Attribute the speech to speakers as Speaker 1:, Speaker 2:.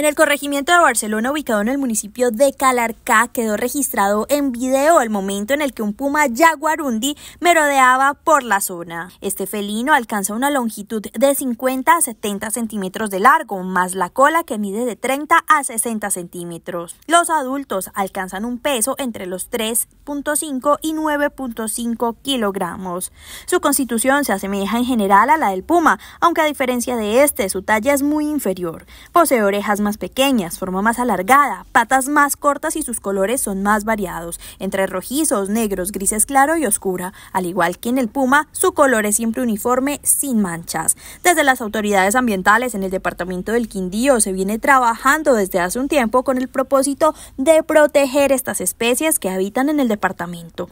Speaker 1: En el corregimiento de Barcelona, ubicado en el municipio de Calarcá, quedó registrado en video el momento en el que un puma jaguarundi merodeaba por la zona. Este felino alcanza una longitud de 50 a 70 centímetros de largo, más la cola que mide de 30 a 60 centímetros. Los adultos alcanzan un peso entre los 3.5 y 9.5 kilogramos. Su constitución se asemeja en general a la del puma, aunque a diferencia de este, su talla es muy inferior. Posee orejas más pequeñas, forma más alargada, patas más cortas y sus colores son más variados, entre rojizos, negros, grises claro y oscura. Al igual que en el puma, su color es siempre uniforme, sin manchas. Desde las autoridades ambientales en el departamento del Quindío se viene trabajando desde hace un tiempo con el propósito de proteger estas especies que habitan en el departamento.